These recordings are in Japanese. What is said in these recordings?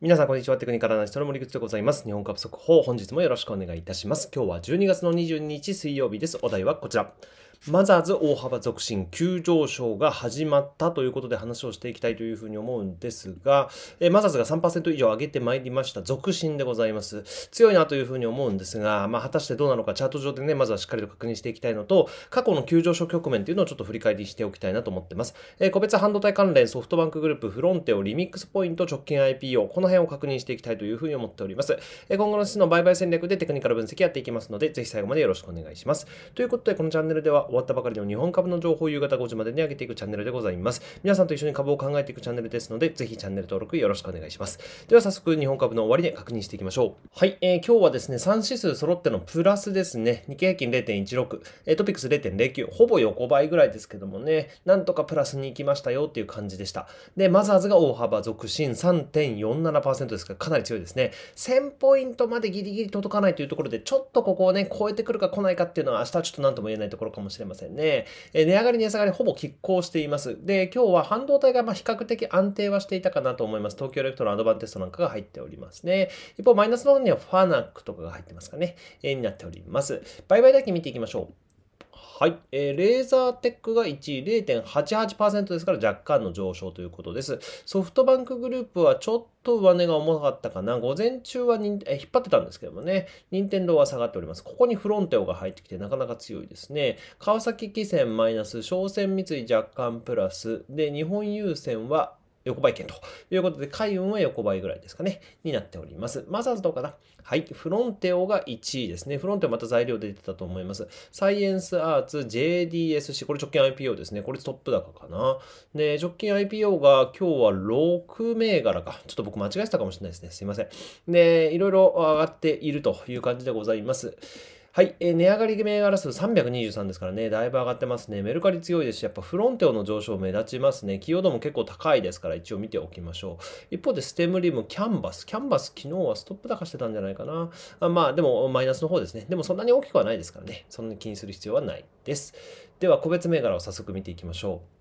皆さん、こんにちは。テクニカルアナリストの森口でございます。日本株速報、本日もよろしくお願いいたします。今日は12月の22日水曜日です。お題はこちら。マザーズ大幅続進、急上昇が始まったということで話をしていきたいというふうに思うんですが、えー、マザーズが3%以上上げてまいりました。続進でございます。強いなというふうに思うんですが、まあ、果たしてどうなのか、チャート上でね、まずはしっかりと確認していきたいのと、過去の急上昇局面というのをちょっと振り返りしておきたいなと思ってます。えー、個別半導体関連、ソフトバンクグループ、フロンテオ、リミックスポイント、直近 IPO、この辺を確認していきたいというふうに思っております。えー、今後の質の売買戦略でテクニカル分析やっていきますので、ぜひ最後までよろしくお願いします。ということで、このチャンネルでは、終わったばかりの日本株の情報を夕方5時までに上げていくチャンネルでございます。皆さんと一緒に株を考えていくチャンネルですので、ぜひチャンネル登録よろしくお願いします。では早速日本株の終わりで確認していきましょう。はい、えー、今日はですね、3指数揃ってのプラスですね、日経平均0.16、えー、トピックス0.09、ほぼ横ばいぐらいですけどもね、なんとかプラスに行きましたよっていう感じでした。で、マザーズが大幅続伸3.47%ですから、かなり強いですね。1000ポイントまでギリギリ届かないというところで、ちょっとここをね、超えてくるか来ないかっていうのは明日はちょっと何とも言えないところかもしれません。れませんね。え値上がり、値下がり、ほぼ拮抗しています。で、今日は半導体がま比較的安定はしていたかなと思います。東京エレクトロンアドバンテストなんかが入っておりますね。一方、マイナスの方にはファナックとかが入ってますかね。えになっております。売買だけ見ていきましょう。はい、えー、レーザーテックが1位、0.88%ですから若干の上昇ということです。ソフトバンクグループはちょっと上値が重かったかな。午前中はにえ引っ張ってたんですけどもね、任天堂は下がっております。ここにフロンテオが入ってきてなかなか強いですね。川崎汽船マイナス、商船三井若干プラス、で、日本郵船は横ばい券ということで、海運は横ばいぐらいですかね、になっております。マザーズどうかなはい、フロンテオが1位ですね。フロンテオまた材料出てたと思います。サイエンスアーツ、JDSC、これ直近 IPO ですね。これトップ高かな。で、直近 IPO が今日は6銘柄か。ちょっと僕間違えてたかもしれないですね。すいません。で、いろいろ上がっているという感じでございます。はい、えー、値上がり銘柄数323ですからね、だいぶ上がってますね。メルカリ強いですし、やっぱフロンテオの上昇目立ちますね。寄与度も結構高いですから、一応見ておきましょう。一方で、ステムリム、キャンバス。キャンバス、昨日はストップ高してたんじゃないかな。あまあ、でも、マイナスの方ですね。でも、そんなに大きくはないですからね。そんなに気にする必要はないです。では、個別銘柄を早速見ていきましょう。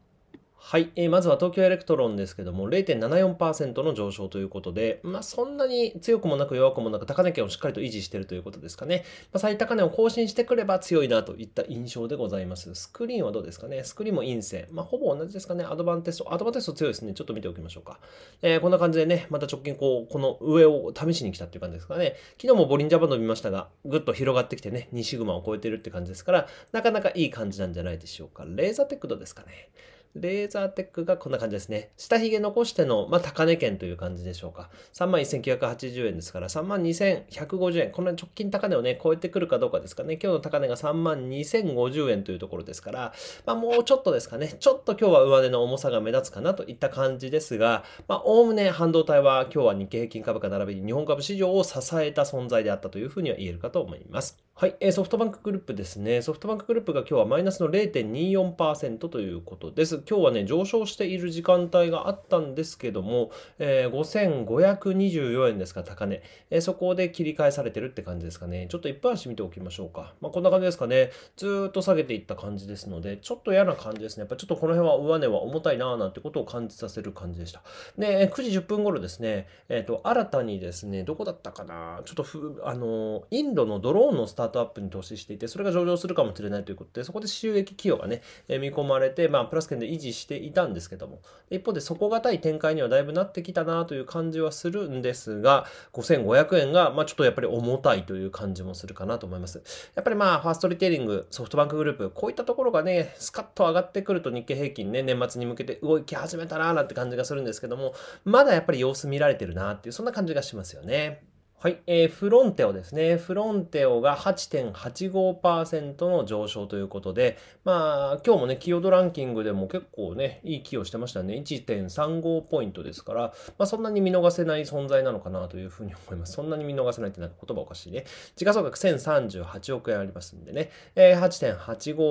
はい、えー、まずは東京エレクトロンですけども、0.74%の上昇ということで、まあ、そんなに強くもなく弱くもなく高値圏をしっかりと維持しているということですかね。まあ、最高値を更新してくれば強いなといった印象でございます。スクリーンはどうですかねスクリーンも陰性。まあ、ほぼ同じですかね。アドバンテスト、アドバンテスト強いですね。ちょっと見ておきましょうか。えー、こんな感じでね、また直近こう、この上を試しに来たっていう感じですかね。昨日もボリンジャーバンド見ましたが、ぐっと広がってきてね、2シグマを超えてるって感じですから、なかなかいい感じなんじゃないでしょうか。レーザーテック度ですかね。レーザーテックがこんな感じですね。下髭残しての、まあ、高値圏という感じでしょうか。31,980円ですから、32,150円。この直近高値をね、超えてくるかどうかですかね。今日の高値が32,050円というところですから、まあ、もうちょっとですかね。ちょっと今日は上値の重さが目立つかなといった感じですが、まあ、おおむね半導体は今日は日経平均株価並びに日本株市場を支えた存在であったというふうには言えるかと思います。はい、えー、ソフトバンクグループですね。ソフトバンクグループが今日はマイナスの0.24%ということです。今日はね、上昇している時間帯があったんですけども、えー、5524円ですか、高値、えー、そこで切り返されてるって感じですかね。ちょっと一般足見ておきましょうか。まあ、こんな感じですかね。ずっと下げていった感じですので、ちょっと嫌な感じですね。やっぱちょっとこの辺は上値は重たいなぁなんてことを感じさせる感じでした。で、9時10分頃ですね、えっ、ー、と、新たにですね、どこだったかなちょっとふ、あの、インドのドローンのスタタートアップに投資していて、それが上場するかもしれないということで、そこで収益寄与がね、え見込まれて、まあ、プラス圏で維持していたんですけども、一方で底堅い展開にはだいぶなってきたなという感じはするんですが、5500円が、まあ、ちょっとやっぱり重たいという感じもするかなと思います。やっぱりまあ、ファーストリテイリング、ソフトバンクグループ、こういったところがね、スカッと上がってくると日経平均ね、年末に向けて動き始めたなーなんて感じがするんですけども、まだやっぱり様子見られてるなっていう、そんな感じがしますよね。はい、えー、フロンテオですね。フロンテオが8.85%の上昇ということで、まあ、今日もね、キードランキングでも結構ね、いい寄与してましたね。1.35ポイントですから、まあ、そんなに見逃せない存在なのかなというふうに思います。そんなに見逃せないってなんか言葉おかしいね。時価総額1038億円ありますんでね、えー、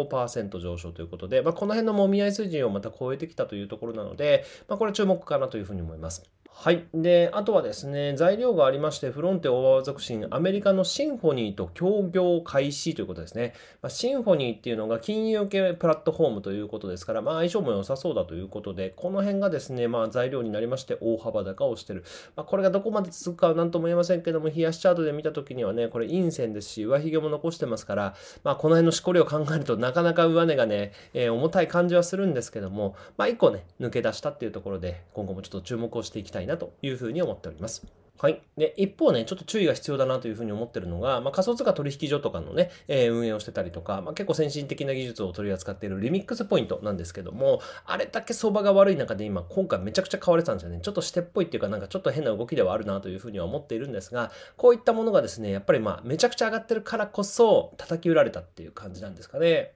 8.85%上昇ということで、まあ、この辺のもみ合い水準をまた超えてきたというところなので、まあ、これ注目かなというふうに思います。はい。で、あとはですね、材料がありまして、フロンテオーバー属心、アメリカのシンフォニーと協業開始ということですね。まあ、シンフォニーっていうのが金融系プラットフォームということですから、まあ相性も良さそうだということで、この辺がですね、まあ材料になりまして大幅高をしてる。まあ、これがどこまで続くかは何とも言えませんけども、冷やしチャートで見た時にはね、これ陰線ですし、上髭も残してますから、まあこの辺のしこりを考えるとなかなか上値がね、えー、重たい感じはするんですけども、まあ一個ね、抜け出したっていうところで、今後もちょっと注目をしていきたいいなというふうに思っております。はい。で、一方ね、ちょっと注意が必要だなというふうに思ってるのが、まあ、仮想通貨取引所とかのね、えー、運営をしてたりとか、まあ、結構先進的な技術を取り扱っているリミックスポイントなんですけども、あれだけ相場が悪い中で今、今回めちゃくちゃ買われてたんですよね。ちょっとしてっぽいっていうか、なんかちょっと変な動きではあるなというふうには思っているんですが、こういったものがですね、やっぱりまあ、めちゃくちゃ上がってるからこそ、叩き売られたっていう感じなんですかね。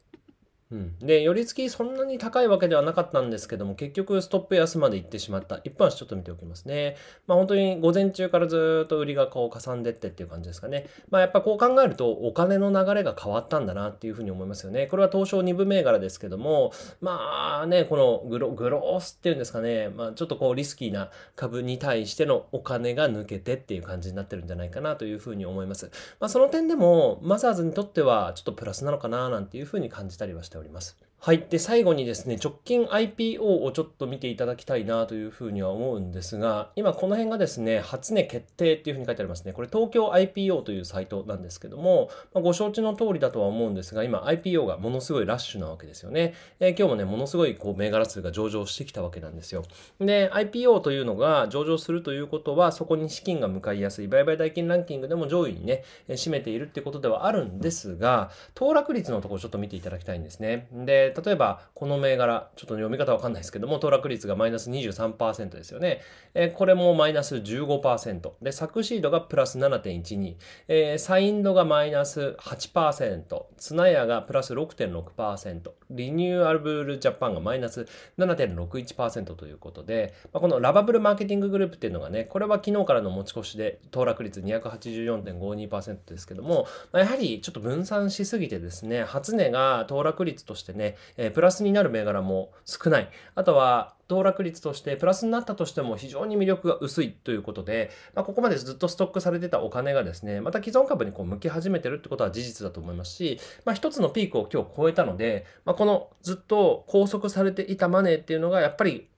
うん、で、寄り付きそんなに高いわけではなかったんですけども、結局ストップ安まで行ってしまった。一般足ちょっと見ておきますね。まあ本当に午前中からずっと売りがこうかさんでってっていう感じですかね。まあやっぱこう考えるとお金の流れが変わったんだなっていうふうに思いますよね。これは東証2部銘柄ですけども、まあね、このグログロースっていうんですかね、まあちょっとこうリスキーな株に対してのお金が抜けてっていう感じになってるんじゃないかなというふうに思います。まあその点でもマザーズにとってはちょっとプラスなのかななんていうふうに感じたりはしてております。はい。で、最後にですね、直近 IPO をちょっと見ていただきたいなというふうには思うんですが、今この辺がですね、初値決定っていうふうに書いてありますね。これ東京 IPO というサイトなんですけども、まあ、ご承知の通りだとは思うんですが、今 IPO がものすごいラッシュなわけですよね。えー、今日もね、ものすごいこう銘柄数が上場してきたわけなんですよ。で、IPO というのが上場するということは、そこに資金が向かいやすい、売買代金ランキングでも上位にね、占めているってことではあるんですが、騰落率のところちょっと見ていただきたいんですね。で、例えばこの銘柄、ちょっと読み方わかんないですけども、騰落率がマイナス23%ですよね。えー、これもマイナス15%。で、クシードがプラス7.12。えー、サインドがマイナス8%。ツナヤがプラス6.6%。リニューアルブルジャパンがマイナス7.61%ということで、まあ、このラバブルマーケティンググループっていうのがね、これは昨日からの持ち越しで、騰落率284.52%ですけども、まあ、やはりちょっと分散しすぎてですね、初値が騰落率としてね、えー、プラスになる銘柄も少ない。あとは、騰落率としてプラスになったとしても非常に魅力が薄いということで、まあ、ここまでずっとストックされてたお金がですね、また既存株にこう向き始めてるってことは事実だと思いますし、まあ、一つのピークを今日超えたので、まあ、このずっと拘束されていたマネーっていうのがやっぱり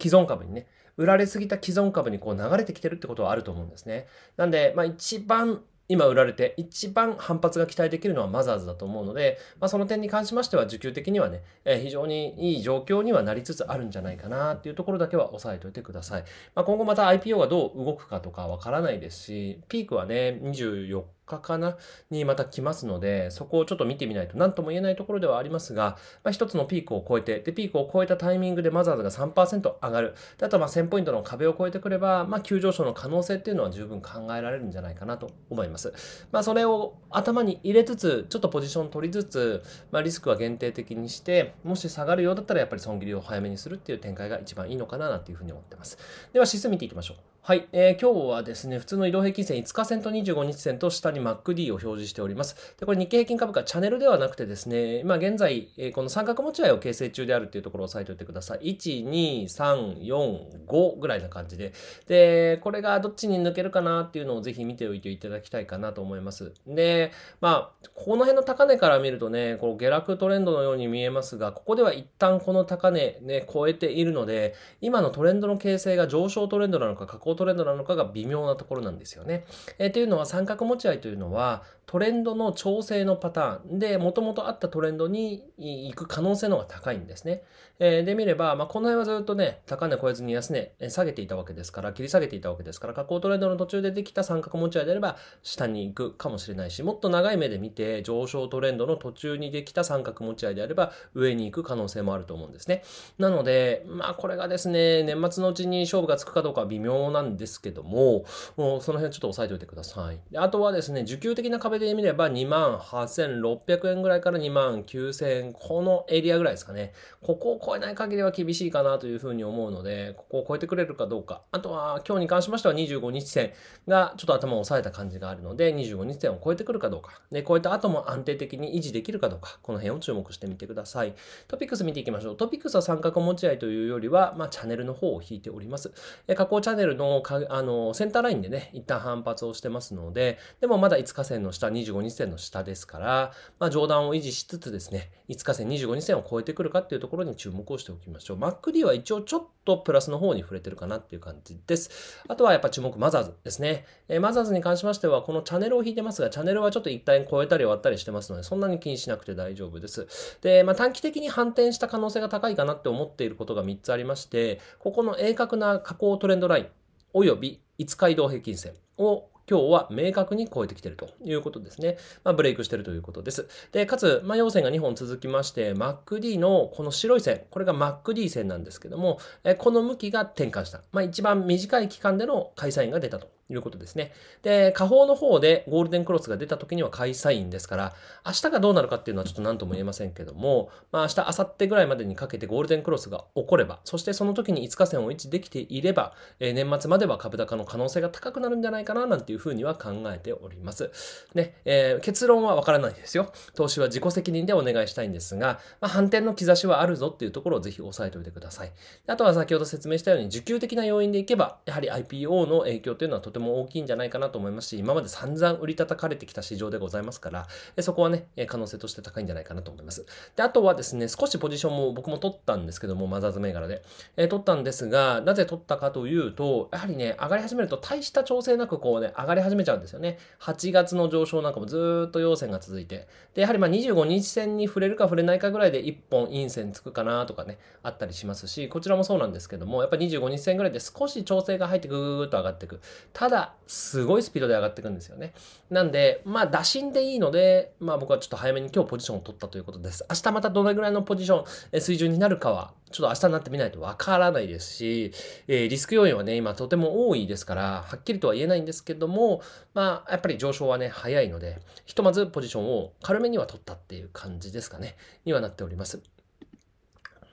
既存株にね、売られすぎた既存株にこう流れてきてるってことはあると思うんですね。なんで、まあ、一番今売られて一番反発が期待できるのはマザーズだと思うので、まあ、その点に関しましては需給的にはね、えー、非常にいい状況にはなりつつあるんじゃないかなっていうところだけは押さえておいてください。まあ、今後また IPO がどう動くかとかわからないですし、ピークはね、24日かなにまた来ますので、そこをちょっと見てみないと何とも言えないところではありますが、まあ、一つのピークを超えて、で、ピークを超えたタイミングでマザーズが3%上がる。で、あとまあ1000ポイントの壁を超えてくれば、まあ、急上昇の可能性っていうのは十分考えられるんじゃないかなと思います。まあ、それを頭に入れつつ、ちょっとポジション取りつつ、まあ、リスクは限定的にして、もし下がるようだったらやっぱり損切りを早めにするっていう展開が一番いいのかななんていうふうに思ってます。では、指数見ていきましょう。はい、えー、今日はですね、普通の移動平均線5日線と25日線と下に MacD を表示しております。で、これ日経平均株価チャンネルではなくてですね、今現在、えー、この三角持ち合いを形成中であるっていうところを押さえておいてください。1、2、3、4、5ぐらいな感じで。で、これがどっちに抜けるかなっていうのをぜひ見ておいていただきたいかなと思います。で、まあ、この辺の高値から見るとね、こう下落トレンドのように見えますが、ここでは一旦この高値ね、超えているので、今のトレンドの形成が上昇トレンドなのか、下降好トレンドなのかが微妙なところなんですよね。えー、というのは三角持ち合いというのはトレンドの調整のパターンで、もともとあったトレンドに行く可能性の方が高いんですね。えー、で見れば、まあ、この辺はずっとね、高値超えずに安値下げていたわけですから、切り下げていたわけですから、下降トレンドの途中でできた三角持ち合いであれば、下に行くかもしれないし、もっと長い目で見て、上昇トレンドの途中にできた三角持ち合いであれば、上に行く可能性もあると思うんですね。なので、まあこれがですね、年末のうちに勝負がつくかどうかは微妙ななんですけども、もその辺ちょっと押さえておいてください。であとはですね、受給的な壁で見れば2万8600円ぐらいから2万9000円、このエリアぐらいですかね。ここを超えない限りは厳しいかなというふうに思うので、ここを超えてくれるかどうか。あとは、今日に関しましては25日線がちょっと頭を押さえた感じがあるので、25日線を超えてくるかどうか。で、超えた後も安定的に維持できるかどうか。この辺を注目してみてください。トピックス見ていきましょう。トピックスは三角持ち合いというよりは、まあ、チャンネルの方を引いております。え加工チャンネルののかあのセンターラインでね、一旦反発をしてますので、でもまだ5日線の下、25日線の下ですから、まあ、上段を維持しつつですね、5日線、25日線を超えてくるかっていうところに注目をしておきましょう。マック D は一応ちょっとプラスの方に触れてるかなっていう感じです。あとはやっぱ注目、マザーズですね。えー、マザーズに関しましては、このチャンネルを引いてますが、チャンネルはちょっと一旦超えたり割ったりしてますので、そんなに気にしなくて大丈夫です。で、まあ、短期的に反転した可能性が高いかなって思っていることが3つありまして、ここの鋭角な下降トレンドライン、および5街道平均線を今日は明確に超えてきているということですね。まあ、ブレイクしているということです。で、かつ、まあ、陽線が2本続きまして、MacD のこの白い線、これが MacD 線なんですけども、えこの向きが転換した。まあ、一番短い期間での開催員が出たということですね。で、下方の方でゴールデンクロスが出た時には開催員ですから、明日がどうなるかっていうのはちょっと何とも言えませんけども、まあ明日、明後日ぐらいまでにかけてゴールデンクロスが起これば、そしてその時に5日線を維持できていれば、えー、年末までは株高の可能性が高くなるんじゃないかななんていうふうには考えております。ね、えー、結論はわからないですよ。投資は自己責任でお願いしたいんですが、まあ、反転の兆しはあるぞっていうところをぜひ押さえておいてください。あとは先ほど説明したように、受給的な要因でいけば、やはり IPO の影響というのはとてもても大きいんじゃないかなと思いますし、今まで散々売り叩かれてきた市場でございますから、そこはね、可能性として高いんじゃないかなと思います。で、あとはですね、少しポジションも僕も取ったんですけども、マザーズ銘柄で。えー、取ったんですが、なぜ取ったかというと、やはりね、上がり始めると大した調整なくこうね、上がり始めちゃうんですよね。8月の上昇なんかもずっと陽線が続いて、で、やはりまあ25日線に触れるか触れないかぐらいで1本陰線つくかなとかね、あったりしますし、こちらもそうなんですけども、やっぱ25日線ぐらいで少し調整が入ってぐーっと上がっていく。たただ、すごいスピードで上がっていくんですよね。なんで、まあ、打診でいいので、まあ、僕はちょっと早めに今日ポジションを取ったということです。明日またどれぐらいのポジション、水準になるかは、ちょっと明日になってみないとわからないですし、えー、リスク要因はね、今とても多いですから、はっきりとは言えないんですけども、まあ、やっぱり上昇はね、早いので、ひとまずポジションを軽めには取ったっていう感じですかね、にはなっております。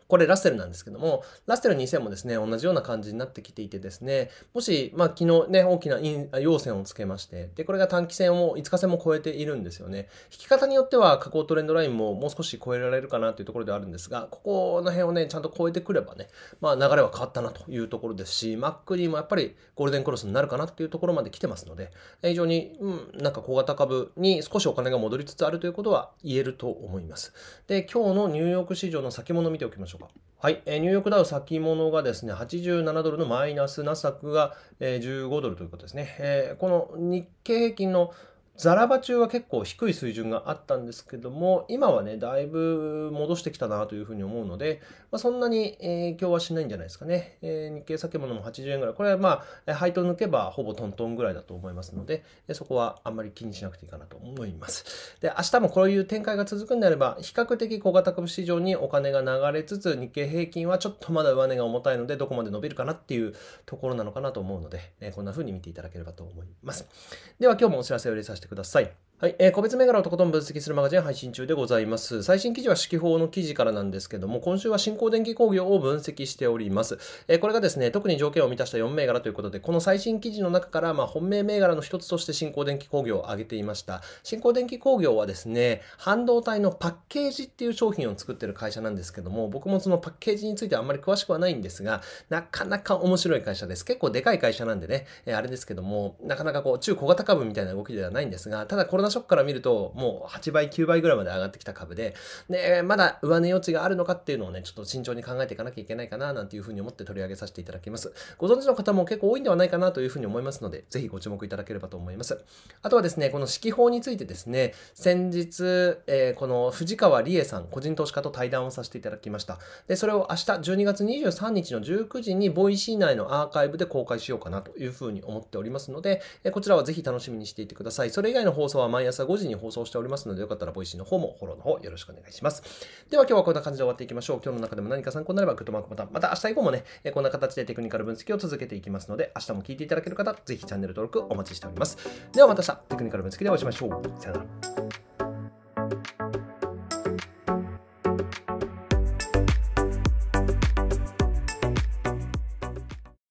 これラッセルなんですけども、ラッセル2000もですね、同じような感じになってきていてですね、もし、まあ、昨日ね、大きな陽線をつけまして、で、これが短期線を、5日線も超えているんですよね。引き方によっては、下降トレンドラインももう少し超えられるかなというところではあるんですが、ここの辺をね、ちゃんと超えてくればね、まあ、流れは変わったなというところですし、マックリーもやっぱりゴールデンクロスになるかなというところまで来てますので、非常に、うん、なんか小型株に少しお金が戻りつつあるということは言えると思います。で、今日のニューヨーク市場の先物見ておきましょう。ょうか。はい、ニューヨークダウ先物がですね、87ドルのマイナス、ナスダックが、えー、15ドルということですね。えー、この日経平均のザラバ中は結構低い水準があったんですけども、今はね、だいぶ戻してきたなというふうに思うので、まあ、そんなに影響はしないんじゃないですかね。えー、日経先物も80円ぐらい。これはまあ、配当抜けばほぼトントンぐらいだと思いますので、そこはあんまり気にしなくていいかなと思います。で、明日もこういう展開が続くんであれば、比較的小型株市場にお金が流れつつ、日経平均はちょっとまだ上値が重たいので、どこまで伸びるかなっていうところなのかなと思うので、えー、こんな風に見ていただければと思います。では今日もお知らせを入れさせてしてください。はい、えー、個別銘柄をとことん分析するマガジン配信中でございます。最新記事は指揮法の記事からなんですけども、今週は新興電気工業を分析しております。えー、これがですね、特に条件を満たした4銘柄ということで、この最新記事の中から、まあ、本命銘柄の一つとして新興電気工業を挙げていました。新興電気工業はですね、半導体のパッケージっていう商品を作ってる会社なんですけども、僕もそのパッケージについてあんまり詳しくはないんですが、なかなか面白い会社です。結構でかい会社なんでね、えー、あれですけども、なかなかこう、中小型株みたいな動きではないんですが、ただこれナショックから見ると、もう8倍、9倍ぐらいまで上がってきた株で、で、まだ上値余地があるのかっていうのをね、ちょっと慎重に考えていかなきゃいけないかな、なんていうふうに思って取り上げさせていただきます。ご存知の方も結構多いんではないかなというふうに思いますので、ぜひご注目いただければと思います。あとはですね、この指揮法についてですね、先日、えー、この藤川理恵さん、個人投資家と対談をさせていただきました。で、それを明日12月23日の19時に、ボイシー内のアーカイブで公開しようかなというふうに思っておりますので、えこちらはぜひ楽しみにしていてください。それ以外の放送は毎朝5時に放送しておりますので、よかったらボイシーの方もフォローの方よろしくお願いします。では今日はこんな感じで終わっていきましょう。今日の中でも何か参考になればグッドマークボタン、また明日以降もね、こんな形でテクニカル分析を続けていきますので、明日も聞いていただける方、ぜひチャンネル登録お待ちしております。ではまた明日、テクニカル分析でお会いしましょう。さよなら。